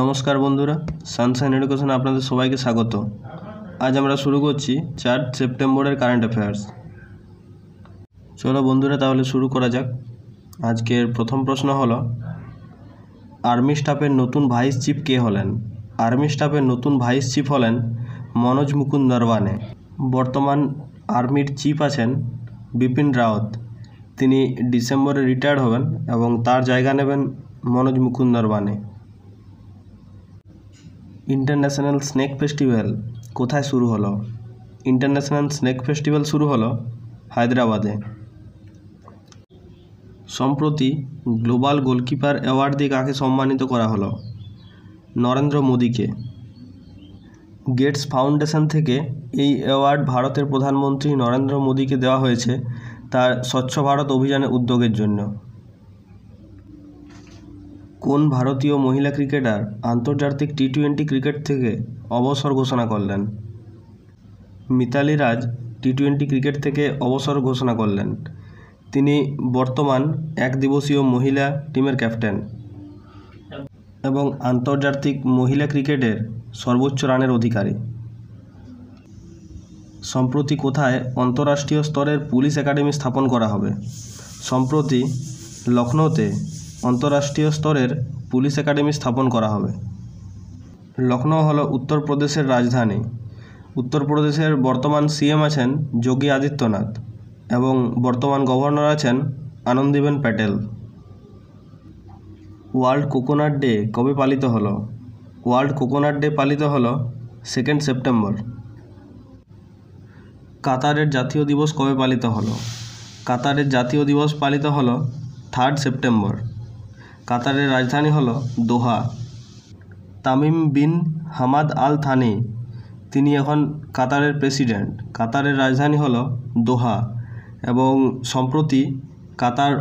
নমস্কার বন্ধুরা Sunshine education আপনাদের সবাইকে স্বাগত আজ আমরা শুরু করছি চার সেপ্টেম্বরের কারেন্ট অ্যাফেয়ার্স চলো বন্ধুরা তাহলে শুরু করা যাক আজকের প্রথম প্রশ্ন হলো আর্মি স্টাফের নতুন ভাইস চিফ কে হলেন আর্মি স্টাফের নতুন ভাইস চিফ হলেন মনোজ মুকুন্দ নরওয়ানে বর্তমান আর্মির চিফ আছেন বিপিন রাওত তিনি ডিসেম্বরে রিটায়ার্ড হবেন এবং তার জায়গা নেবেন Manoj Mukund Naravane international snake festival কোথায় শুরু হলো ইন্টারন্যাশনাল স্নেক ফেস্টিভ্যাল শুরু হলো হায়দ্রাবাদে সম্প্রতি গ্লোবাল গোলকিপার অ্যাওয়ার্ড দিয়ে কাকে সম্মানিত করা হলো নরেন্দ্র মোদীকে গেটস ফাউন্ডেশন থেকে এই অ্যাওয়ার্ড ভারতের প্রধানমন্ত্রী নরেন্দ্র মোদীকে দেওয়া হয়েছে তার স্বচ্ছ ভারত অভিযানের উদ্যোগের জন্য কোন ভারতীয় মহিলা ক্রিকেটার আন্তর্জাতিক টি টোয়েন্টি ক্রিকেট থেকে অবসর ঘোষণা করলেন Mithali Raj T twenty cricket থেকে অবসর ঘোষণা করলেন তিনি বর্তমান এক দিবসীয় মহিলা টিমের ক্যাপ্টেন এবং আন্তর্জাতিক মহিলা ক্রিকেটের সর্বোচ্চ রানের অধিকারী সম্প্রতি কোথায় অন্তর্রাষ্ট্রীয় স্তরের পুলিশ একাডেমি স্থাপন করা হবে সম্প্রতি লখনৌতে অন্তর্রাষ্ট্রীয় স্তরের পুলিশ একাডেমি স্থাপন করা হবে লখনৌ হল উত্তরপ্রদেশের রাজধানী উত্তরপ্রদেশের বর্তমান সিএম আছেন যোগী আদিত্যনাথ এবং বর্তমান গভর্নর আছেন Anandiben Patel world coconut day কবে পালিত হলো ওয়ার্ল্ড কোকোনাট ডে পালিত হলো সেকেন্ড সেপ্টেম্বর কাতারের জাতীয় দিবস কবে পালিত হলো কাতারের জাতীয় দিবস পালিত হলো থার্ড সেপ্টেম্বর কাতারের রাজধানী হল Doha Tamim bin Hamad Al Thani তিনি এখন কাতারের প্রেসিডেন্ট কাতারের রাজধানী হল দোহা এবং সম্প্রতি কাতার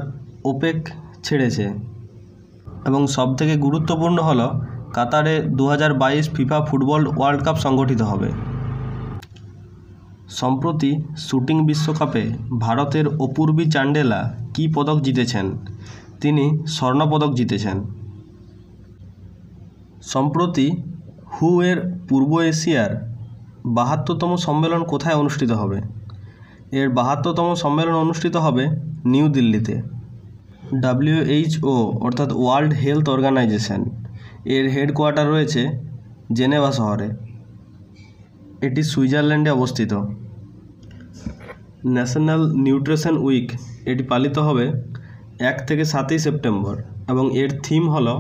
ওপেক ছেড়েছে এবং সব থেকে গুরুত্বপূর্ণ হল কাতারে দু ফিফা ফুটবল ওয়ার্ল্ড কাপ সংগঠিত হবে সম্প্রতি শ্যুটিং বিশ্বকাপে ভারতের অপূর্বী চান্ডেলা কী পদক জিতেছেন তিনি স্বর্ণপদক জিতেছেন সম্প্রতি হু এর পূর্ব এশিয়ার বাহাত্তরতম সম্মেলন কোথায় অনুষ্ঠিত হবে এর বাহাত্তরতম সম্মেলন অনুষ্ঠিত হবে নিউ দিল্লিতে ডাব্লিউএইচও অর্থাৎ ওয়ার্ল্ড হেলথ অর্গানাইজেশন এর হেডকোয়ার্টার রয়েছে জেনেভা শহরে এটি সুইজারল্যান্ডে অবস্থিত ন্যাশনাল নিউট্রিশন উইক এটি পালিত হবে এক থেকে সাতই সেপ্টেম্বর এবং এর থিম হলো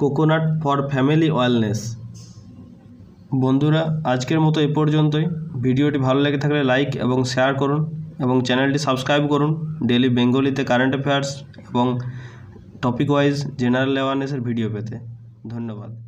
কোকোনাট ফর ফ্যামিলি ওয়েলনেস বন্ধুরা আজকের মতো এ পর্যন্তই ভিডিওটি ভালো লেগে থাকলে লাইক এবং শেয়ার করুন এবং চ্যানেলটি সাবস্ক্রাইব করুন ডেলি বেঙ্গলিতে কারেন্ট অ্যাফেয়ার্স এবং টপিক ওয়াইজ জেনারেল অ্যাওয়ারনেসের ভিডিও পেতে ধন্যবাদ